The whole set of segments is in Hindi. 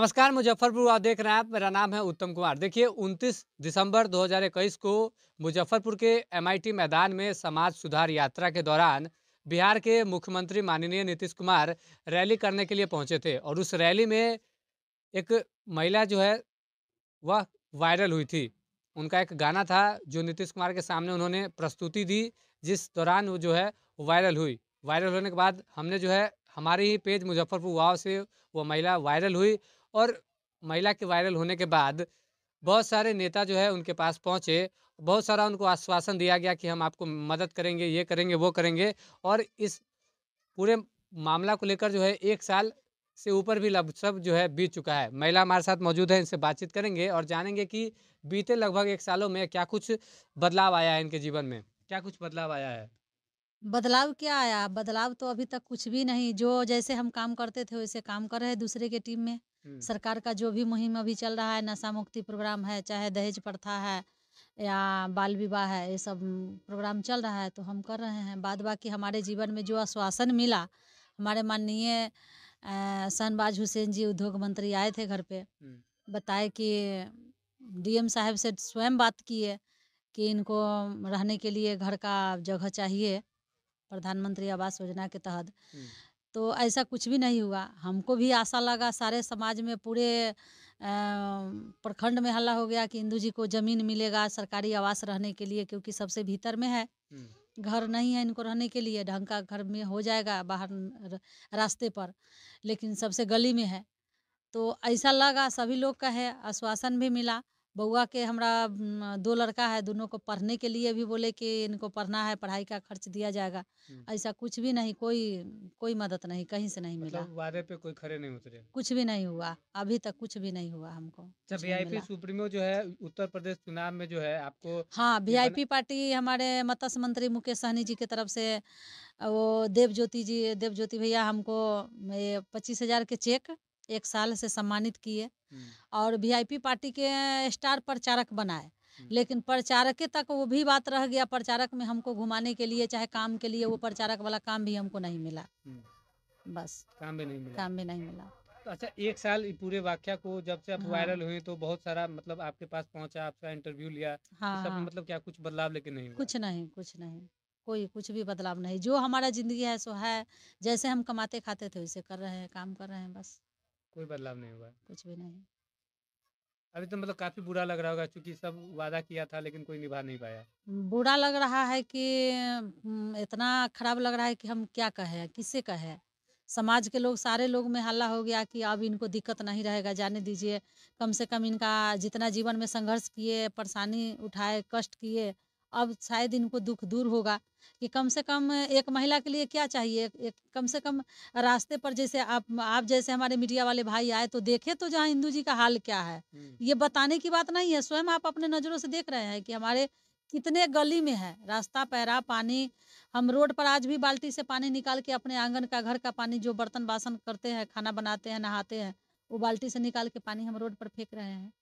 नमस्कार मुजफ्फरपुर आप देख रहे हैं आप मेरा नाम है उत्तम कुमार देखिए 29 दिसंबर 2021 को मुजफ्फरपुर के एमआईटी मैदान में समाज सुधार यात्रा के दौरान बिहार के मुख्यमंत्री माननीय नीतीश कुमार रैली करने के लिए पहुंचे थे और उस रैली में एक महिला जो है वह वायरल हुई थी उनका एक गाना था जो नीतीश कुमार के सामने उन्होंने प्रस्तुति दी जिस दौरान वो जो है वायरल हुई वायरल होने के बाद हमने जो है हमारे ही पेज मुजफ्फरपुर वाव से वो महिला वायरल हुई और महिला के वायरल होने के बाद बहुत सारे नेता जो है उनके पास पहुंचे बहुत सारा उनको आश्वासन दिया गया कि हम आपको मदद करेंगे ये करेंगे वो करेंगे और इस पूरे मामला को लेकर जो है एक साल से ऊपर भी सब जो है बीत चुका है महिला हमारे साथ मौजूद है इनसे बातचीत करेंगे और जानेंगे कि बीते लगभग एक सालों में क्या कुछ बदलाव आया है इनके जीवन में क्या कुछ बदलाव आया है बदलाव क्या आया बदलाव तो अभी तक कुछ भी नहीं जो जैसे हम काम करते थे वैसे काम कर रहे हैं दूसरे के टीम में सरकार का जो भी मुहिम अभी चल रहा है नशा मुक्ति प्रोग्राम है चाहे दहेज प्रथा है या बाल विवाह है ये सब प्रोग्राम चल रहा है तो हम कर रहे हैं बाद बाकी हमारे जीवन में जो आश्वासन मिला हमारे माननीय शहनबाज हुसैन जी उद्योग मंत्री आए थे घर पे बताए कि डीएम साहब से स्वयं बात किए कि इनको रहने के लिए घर का जगह चाहिए प्रधानमंत्री आवास योजना के तहत तो ऐसा कुछ भी नहीं हुआ हमको भी आशा लगा सारे समाज में पूरे प्रखंड में हल्ला हो गया कि इंदू जी को जमीन मिलेगा सरकारी आवास रहने के लिए क्योंकि सबसे भीतर में है घर नहीं है इनको रहने के लिए ढंग का घर में हो जाएगा बाहर रास्ते पर लेकिन सबसे गली में है तो ऐसा लगा सभी लोग का है आश्वासन भी मिला बउआ के हमारा दो लड़का है दोनों को पढ़ने के लिए भी बोले कि इनको पढ़ना है पढ़ाई का खर्च दिया जाएगा ऐसा कुछ भी नहीं कोई कोई मदद नहीं कहीं से नहीं मिला मतलब वादे पे कोई खड़े नहीं उतरे कुछ भी नहीं हुआ अभी तक कुछ भी नहीं हुआ हमको वीआईपी अच्छा, सुप्रीमो जो है उत्तर प्रदेश चुनाव में जो है आपको हाँ वीआईपी पार्टी हमारे मत्स्य मंत्री मुकेश सहनी जी की तरफ से वो देव ज्योति जी देव ज्योति भैया हमको पच्चीस हजार के चेक एक साल से सम्मानित किए और वीआईपी पार्टी के स्टार प्रचारक बनाए लेकिन प्रचारके तक वो भी बात रह गया प्रचारक में हमको घुमाने के लिए चाहे काम के लिए वो प्रचारक वाला काम भी हमको नहीं मिला बस काम भी नहीं मिला काम भी नहीं मिला तो अच्छा एक साल पूरे वाक्य को जब से आप हाँ। वायरल हुए तो बहुत सारा मतलब आपके पास पहुंचा आपका इंटरव्यू लिया हाँ, सब हाँ। मतलब क्या कुछ बदलाव लेके नहीं कुछ नहीं कुछ नहीं कोई कुछ भी बदलाव नहीं जो हमारा जिंदगी है सो है जैसे हम कमाते खाते थे वैसे कर रहे हैं काम कर रहे हैं बस कोई बदलाव नहीं हुआ कुछ भी नहीं अभी तो मतलब काफी बुरा लग रहा होगा क्योंकि सब वादा किया था लेकिन कोई निभा नहीं पाया बुरा लग रहा है कि हम्म, इतना खराब लग रहा है कि हम क्या कहे किसे कहे समाज के लोग सारे लोग में हल्ला हो गया कि अब इनको दिक्कत नहीं रहेगा जाने दीजिए कम से कम इनका जितना जीवन में संघर्ष किए परेशानी उठाए कष्ट किए अब शायद इनको दुख दूर होगा कि कम से कम एक महिला के लिए क्या चाहिए एक कम से कम रास्ते पर जैसे आप आप जैसे हमारे मीडिया वाले भाई आए तो देखे तो जहाँ हिंदू जी का हाल क्या है हम्म। ये बताने की बात नहीं है स्वयं आप अपने नज़रों से देख रहे हैं कि हमारे कितने गली में है रास्ता पैरा पानी हम रोड पर आज भी बाल्टी से पानी निकाल के अपने आंगन का घर का पानी जो बर्तन बासन करते हैं खाना बनाते हैं नहाते हैं वो बाल्टी से निकाल के पानी हम रोड पर फेंक रहे हैं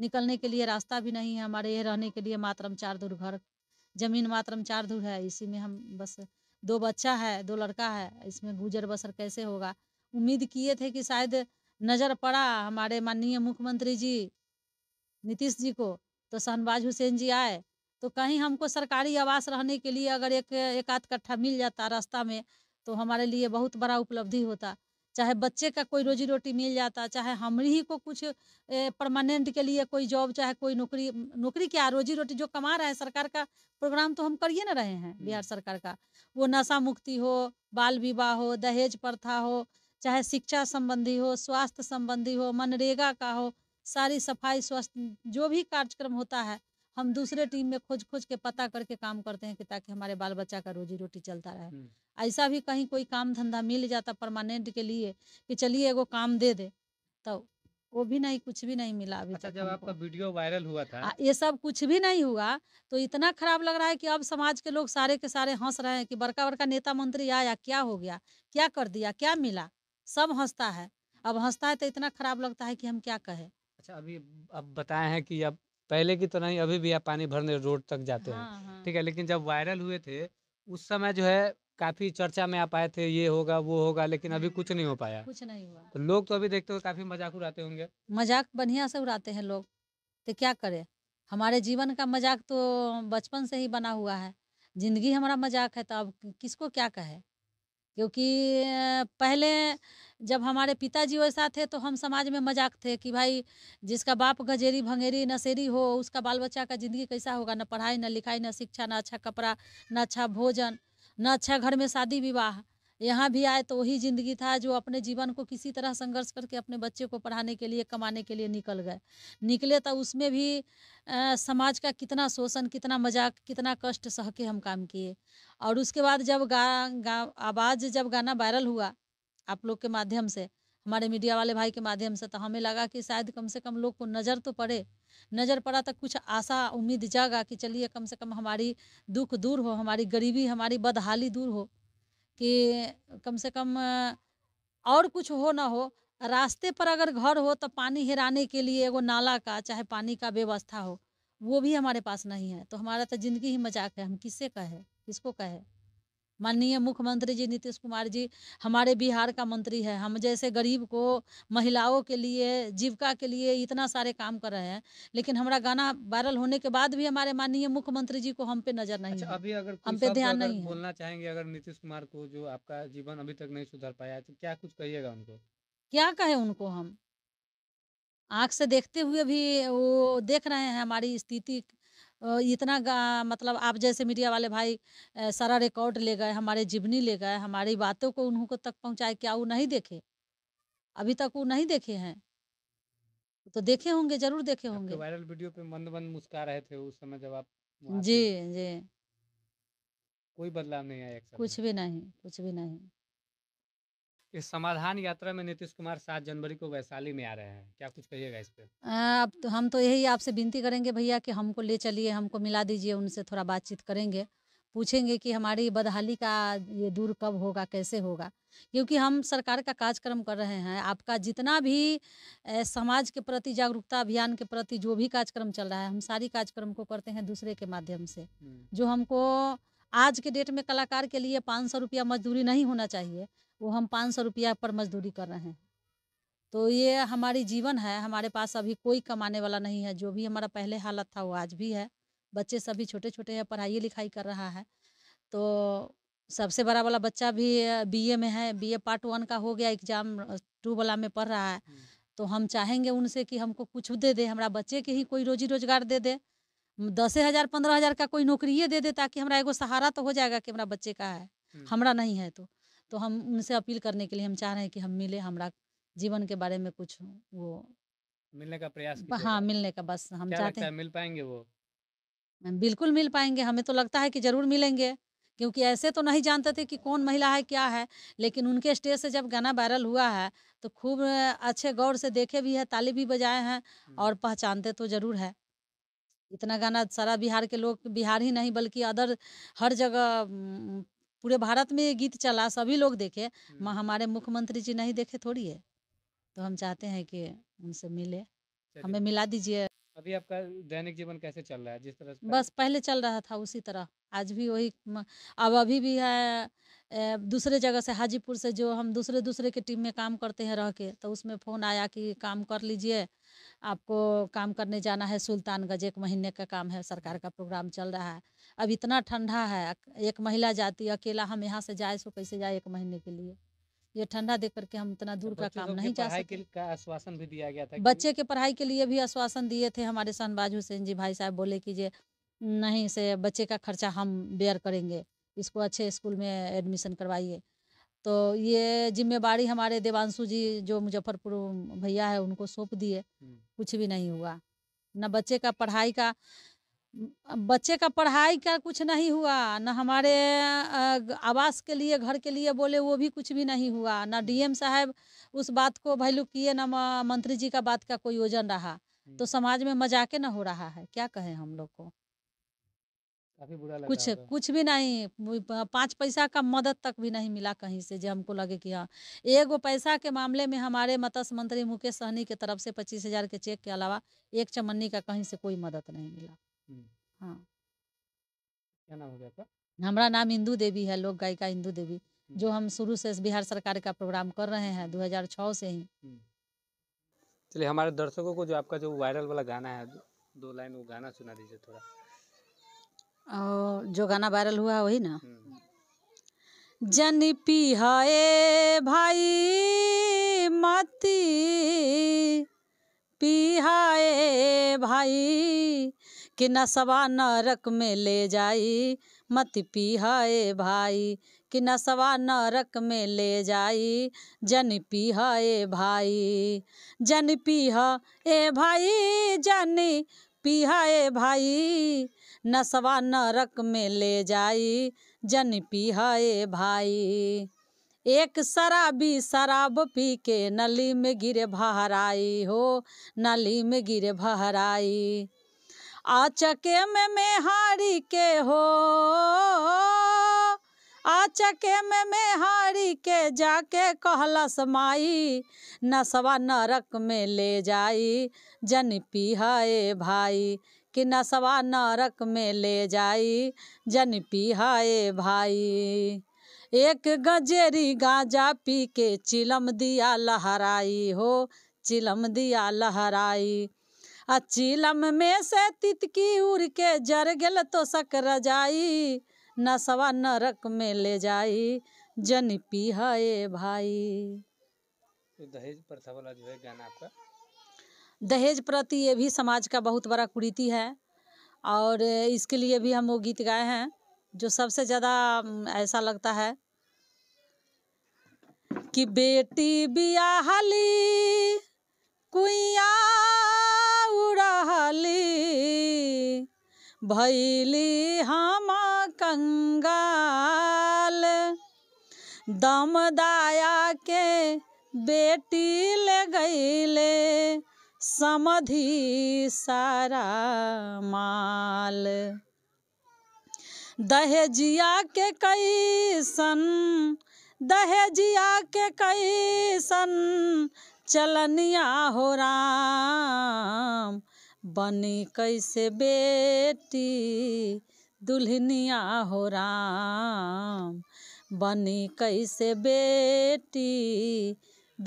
निकलने के लिए रास्ता भी नहीं है हमारे ये रहने के लिए मातरम चार दूर घर जमीन मातरम चार दूर है इसी में हम बस दो बच्चा है दो लड़का है इसमें गुजर बसर कैसे होगा उम्मीद किए थे कि शायद नज़र पड़ा हमारे माननीय मुख्यमंत्री जी नीतीश जी को तो शहनवाज हुसैन जी आए तो कहीं हमको सरकारी आवास रहने के लिए अगर एक एक आध कट्ठा मिल जाता रास्ता में तो हमारे लिए बहुत बड़ा उपलब्धि होता चाहे बच्चे का कोई रोजी रोटी मिल जाता चाहे हम ही को कुछ परमानेंट के लिए कोई जॉब चाहे कोई नौकरी नौकरी क्या रोजी रोटी जो कमा रहा है सरकार का प्रोग्राम तो हम करिए ना रहे हैं बिहार सरकार का वो नशा मुक्ति हो बाल विवाह हो दहेज प्रथा हो चाहे शिक्षा संबंधी हो स्वास्थ्य संबंधी हो मनरेगा का हो सारी सफाई स्वास्थ्य जो भी कार्यक्रम होता है हम दूसरे टीम में खोज खोज के पता करके काम करते हैं कि ताकि हमारे बाल बच्चा का रोजी रोटी चलता रहे ऐसा भी कहीं कोई काम धंधा मिल जाता परमानेंट के लिए कि चलिए एगो काम दे दे तो वो भी नहीं कुछ भी नहीं मिला अभी अच्छा, जब आपका वीडियो वायरल हुआ था आ, ये सब कुछ भी नहीं हुआ तो इतना खराब लग रहा है कि अब समाज के लोग सारे के सारे हंस रहे हैं कि बड़का बड़का नेता मंत्री आया क्या हो गया क्या कर दिया क्या मिला सब हंसता है अब हंसता है तो इतना खराब लगता है कि हम क्या कहें अच्छा अभी अब बताए हैं कि अब पहले की तो नहीं अभी भी आप पानी भरने रोड तक जाते हैं हाँ, हाँ। ठीक है लेकिन जब वायरल हुए थे उस समय जो है काफी चर्चा में आप आए थे ये होगा वो होगा लेकिन अभी कुछ नहीं हो पाया कुछ नहीं हुआ तो लोग तो अभी देखते हुए काफी मजाक उड़ाते होंगे मजाक बढ़िया से उड़ाते हैं लोग तो क्या करे हमारे जीवन का मजाक तो बचपन से ही बना हुआ है जिंदगी हमारा मजाक है तो अब किसको क्या कहे क्योंकि पहले जब हमारे पिताजी वैसा थे तो हम समाज में मजाक थे कि भाई जिसका बाप गजेरी भंगेरी नशेरी हो उसका बाल बच्चा का ज़िंदगी कैसा होगा ना पढ़ाई ना लिखाई ना शिक्षा ना अच्छा कपड़ा ना अच्छा भोजन ना अच्छा घर में शादी विवाह यहाँ भी आए तो वही जिंदगी था जो अपने जीवन को किसी तरह संघर्ष करके अपने बच्चे को पढ़ाने के लिए कमाने के लिए निकल गए निकले तो उसमें भी आ, समाज का कितना शोषण कितना मजाक कितना कष्ट सह के हम काम किए और उसके बाद जब गा, गा आवाज़ जब गाना वायरल हुआ आप लोग के माध्यम से हमारे मीडिया वाले भाई के माध्यम से तो हमें लगा कि शायद कम से कम लोग को नज़र तो पड़े नज़र पड़ा तो कुछ आशा उम्मीद जागा कि चलिए कम से कम हमारी दुख दूर हो हमारी गरीबी हमारी बदहाली दूर हो कि कम से कम और कुछ हो ना हो रास्ते पर अगर घर हो तो पानी हिराने के लिए एगो नाला का चाहे पानी का व्यवस्था हो वो भी हमारे पास नहीं है तो हमारा तो ज़िंदगी ही मजाक है हम किससे कहे किसको कहे माननीय मुख्यमंत्री जी नीतीश कुमार जी हमारे बिहार का मंत्री है हम जैसे गरीब को महिलाओं के लिए जीविका के लिए इतना सारे काम कर रहे हैं लेकिन हमारा गाना वायरल होने के बाद भी हमारे माननीय मुख्यमंत्री जी को हम पे नजर नहीं अच्छा, अभी अगर हम पे ध्यान नहीं बोलना चाहेंगे अगर नीतीश कुमार को जो आपका जीवन अभी तक नहीं सुधर पाया तो क्या कुछ कहिएगा उनको क्या कहे उनको हम आँख से देखते हुए भी वो देख रहे हैं हमारी स्थिति इतना मतलब आप जैसे मीडिया वाले भाई सारा रिकॉर्ड ले गए हमारे जीवनी ले गए हमारी बातों को उनको तक पहुंचाए क्या वो नहीं देखे अभी तक वो नहीं देखे हैं तो देखे होंगे जरूर देखे होंगे वायरल वीडियो पे मंद मंद मुस्का रहे थे उस समय जब आप जी जी कोई बदलाव नहीं आया कुछ भी नहीं कुछ भी नहीं इस समाधान यात्रा में नीतीश कुमार सात जनवरी को वैशाली में आ रहे हैं क्या कुछ कहिएगा इस पे अब तो हम तो यही आपसे विनती करेंगे भैया कि हमको ले चलिए हमको मिला दीजिए उनसे थोड़ा बातचीत करेंगे पूछेंगे कि हमारी बदहाली का ये दूर कब होगा कैसे होगा क्योंकि हम सरकार का कार्यक्रम कर रहे हैं आपका जितना भी समाज के प्रति जागरूकता अभियान के प्रति जो भी कार्यक्रम चल रहा है हम सारी कार्यक्रम को करते हैं दूसरे के माध्यम से हम्म। जो हमको आज के डेट में कलाकार के लिए पाँच सौ रुपया मजदूरी नहीं होना चाहिए वो हम पाँच सौ रुपया पर मजदूरी कर रहे हैं तो ये हमारी जीवन है हमारे पास अभी कोई कमाने वाला नहीं है जो भी हमारा पहले हालत था वो आज भी है बच्चे सभी छोटे छोटे हैं पढ़ाई लिखाई कर रहा है तो सबसे बड़ा वाला बच्चा भी बीए में है बीए पार्ट वन का हो गया एग्जाम टू वाला में पढ़ रहा है हम्म। तो हम चाहेंगे उनसे कि हमको कुछ दे दे हमारा बच्चे के ही कोई रोजी रोजगार दे दे दस हज़ार पंद्रह हज़ार का कोई नौकरी दे दे ताकि हमारा एगो सहारा तो हो जाएगा कि हमारा बच्चे का है हमारा हम्म। नहीं है तो तो हम उनसे अपील करने के लिए हम चाह रहे हैं कि हम मिले हमारा जीवन के बारे में कुछ वो मिलने का प्रयास हाँ मिलने का बस हम चाहते हैं मिल पाएंगे वो बिल्कुल मिल पाएंगे हमें तो लगता है कि ज़रूर मिलेंगे क्योंकि ऐसे तो नहीं जानते थे कि कौन महिला है क्या है लेकिन उनके स्टेज से जब गाना वायरल हुआ है तो खूब अच्छे गौर से देखे भी है ताली भी बजाए हैं और पहचानते तो ज़रूर है इतना गाना सारा बिहार के लोग बिहार ही नहीं बल्कि अदर हर जगह पूरे भारत में ये गीत चला सभी लोग देखे हम्म। हमारे मुख्यमंत्री जी नहीं देखे थोड़ी है तो हम चाहते हैं कि उनसे मिले हमें मिला दीजिए अभी आपका दैनिक जीवन कैसे चल रहा है जिस तरह बस पहले चल रहा था उसी तरह आज भी वही अब अभी भी है दूसरे जगह से हाजीपुर से जो हम दूसरे दूसरे के टीम में काम करते हैं रह के तो उसमें फ़ोन आया कि काम कर लीजिए आपको काम करने जाना है सुल्तानगंज एक महीने का काम है सरकार का प्रोग्राम चल रहा है अब इतना ठंडा है एक महिला जाती है अकेला हम यहाँ से जाए सो कैसे जाए एक महीने के लिए ये ठंडा देख करके हम इतना दूर का काम नहीं जा सकते का आश्वासन भी दिया गया था बच्चे के पढ़ाई के लिए भी आश्वासन दिए थे हमारे शहनबाज हुसैन जी भाई साहब बोले कि जे नहीं से बच्चे का खर्चा हम बेयर करेंगे इसको अच्छे स्कूल में एडमिशन करवाइए तो ये जिम्मेवारी हमारे देवांशु जी जो मुजफ्फरपुर भैया है उनको सौंप दिए कुछ भी नहीं हुआ न बच्चे का पढ़ाई का बच्चे का पढ़ाई का कुछ नहीं हुआ न हमारे आवास के लिए घर के लिए बोले वो भी कुछ भी नहीं हुआ न डीएम साहब उस बात को वैल्यू किए न मंत्री जी का बात का कोई योजन रहा तो समाज में मजाके ना हो रहा है क्या कहें हम लोग को काफी बुरा लगा कुछ कुछ भी नहीं पाँच पैसा का मदद तक भी नहीं मिला कहीं से जो हमको लगे कि हाँ वो पैसा के मामले में हमारे मत्स्य मंत्री मुकेश सहनी के तरफ से पच्चीस हजार के चेक के अलावा एक चमन्नी का कहीं से कोई मदद नहीं मिला हाँ क्या नाम हो गया हमारा नाम इंदू देवी है लोक गायिका इंदू देवी जो हम शुरू से बिहार सरकार का प्रोग्राम कर रहे हैं दो से ही चलिए हमारे दर्शकों को जो आपका जो वायरल वाला गाना है दो लाइन वो गाना सुना दीजिए थोड़ा और जो गाना वायरल हुआ वही ना हम्म, हम्म। जन पी हाए भाई माती पी हाए भाई कि नसवा नरक में ले जाई मत हाए भाई कि नसवा नरक में ले जाई जन हाए भाई जन पी ए भाई जन पिया ए भाई नसवा नरक में ले जाई जन पिया ए भाई एक शराबी शराब पी के नली में गिर भहराई हो नली में गिर भहराई आचके में मेहारी के हो आ चके में हारी के जाके कहलस माई नसवा नरक में ले जाई जन पिहाए भाई कि नसवा नरक में ले जाई जन पिहाए भाई एक गजेरी गांजा पी के चिलम दिया लहराई हो चिलम दिया लहराई आ चिलम में से तितकी उड़ के जर गल तो सक रजाई नसवा नरक में ले जाई जन पी है भाई तो दहेज प्रथा वाला जो है गाना आपका दहेज प्रति ये भी समाज का बहुत बड़ा कुरीति है और इसके लिए भी हम वो गीत गाए हैं जो सबसे ज़्यादा ऐसा लगता है कि बेटी बियाहली कुइया उड़ाली भैली हमार कंगाल दमदाया के बेटी ले गईले समधि सारा माल दहेजिया के कई सन दहेजिया के कई सन चलनिया हो राम बनी कैसे बेटी दुल्हनिया हो राम बनी कैसे बेटी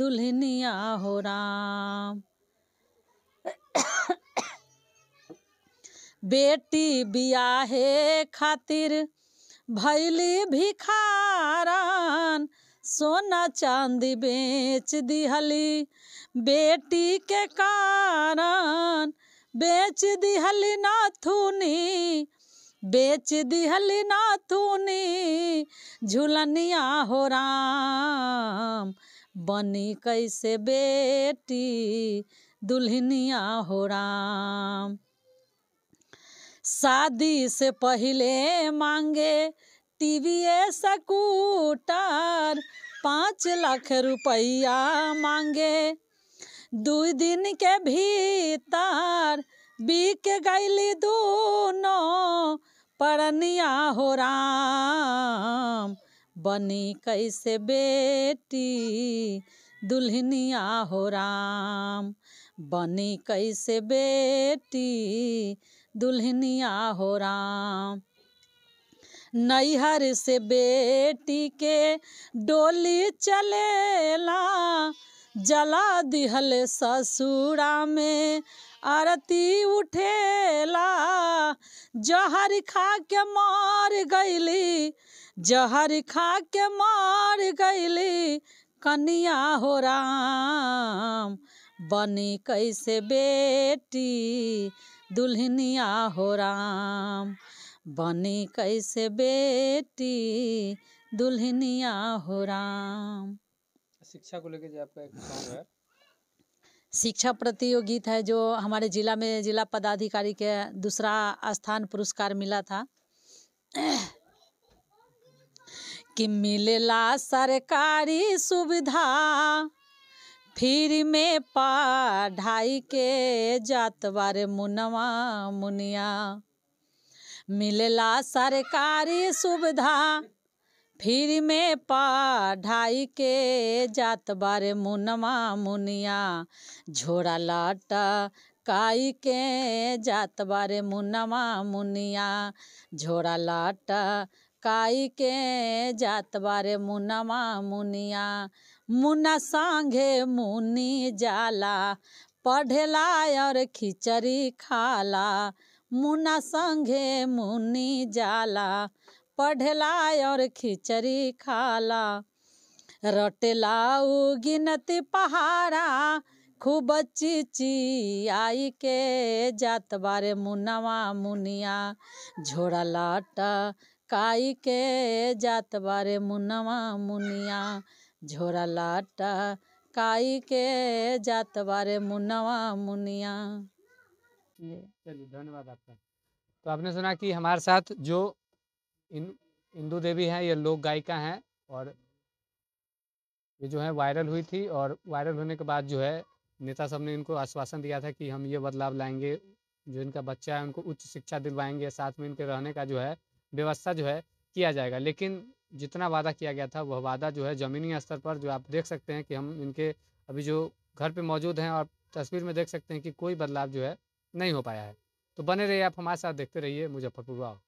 दुल्हनिया हो राम बेटी बियाहे खातिर भैली भिखारन सोना चांदी बेच दिहली बेटी के कारण बेच दिहली नथुनी बेच दिहल ना तूने झुलनिया हो राम बनी कैसे बेटी दुल्हनिया हो राम शादी से पहले मांगे टीवी स्कूटर पाँच लाख रुपया मांगे दो दिन के भीतर बिक गई दोनों परनिया हो राम बनी कैसे बेटी दुल्हनिया हो राम बनी कैसे बेटी दुल्हनिया हो राम नैहर से बेटी के डोली चलेला जला दिहल ससुरा में आरती उठेला जहर खा के मार गईली जहर खा के मार गईली कनिया हो राम बनी कैसे बेटी दुल्हनिया हो राम बनी कैसे बेटी दुल्हनिया हो राम शिक्षा को लेकर जो आपका एक है शिक्षा प्रतियोगिता है जो हमारे जिला में जिला पदाधिकारी के दूसरा स्थान पुरस्कार मिला था कि मिलेला सरकारी सुविधा फिर में पढ़ाई के जात बारे मुनवा मुनिया मिलेला सरकारी सुविधा फिर में पढ़ाई के जात बारे मुनमा मुनिया झोरा लाटा काई के जात बारे मुनमा मुनिया झोरा लाटा काई के जात बारे मुनमा मुनिया मुना सांगे मुनि जाला पढ़ला और खिचड़ी खाला मुना संगे मुनि जाला पढ़ला और खिचड़ी खाला रटला गिनती पहाड़ा खूब चीची आई के जात बारे मुनवा मुनिया झोड़ा लाटा काई के जात बारे मुनवा मुनिया झोड़ा लाटा काई के जात बारे मुनवा मुनिया चलिए धन्यवाद आपका तो आपने सुना कि हमारे साथ जो इंदू देवी हैं ये लोक गायिका हैं और ये जो है वायरल हुई थी और वायरल होने के बाद जो है नेता सब ने इनको आश्वासन दिया था कि हम ये बदलाव लाएंगे जो इनका बच्चा है उनको उच्च शिक्षा दिलवाएंगे साथ में इनके रहने का जो है व्यवस्था जो है किया जाएगा लेकिन जितना वादा किया गया था वह वादा जो है ज़मीनी स्तर पर जो आप देख सकते हैं कि हम इनके अभी जो घर पे मौजूद हैं और तस्वीर में देख सकते हैं कि कोई बदलाव जो है नहीं हो पाया है तो बने रहिए आप हमारे साथ देखते रहिए मुजफ्फरपुर आओ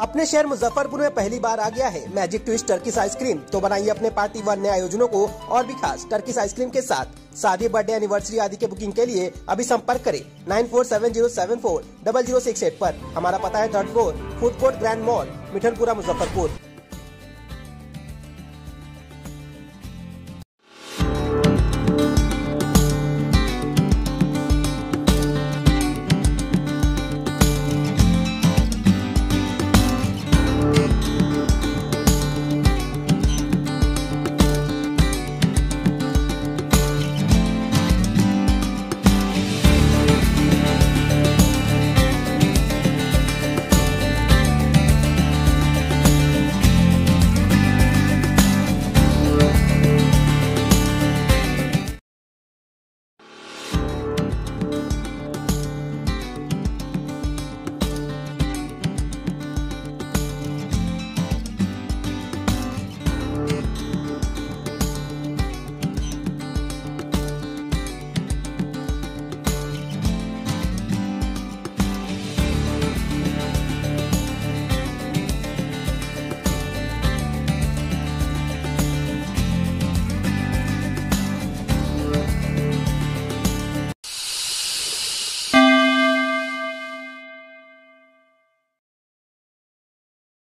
अपने शहर मुजफ्फरपुर में पहली बार आ गया है मैजिक ट्विस्ट टर्किस आइसक्रीम तो बनाइए अपने पार्टी व अन्य आयोजनों को और भी खास टर्किस आइसक्रीम के साथ शादी बर्थडे एनिवर्सरी आदि के बुकिंग के लिए अभी संपर्क करें nine four seven zero seven four double zero six eight आरोप हमारा पता है third floor food court Grand Mall Mithanpura Muzaffarpur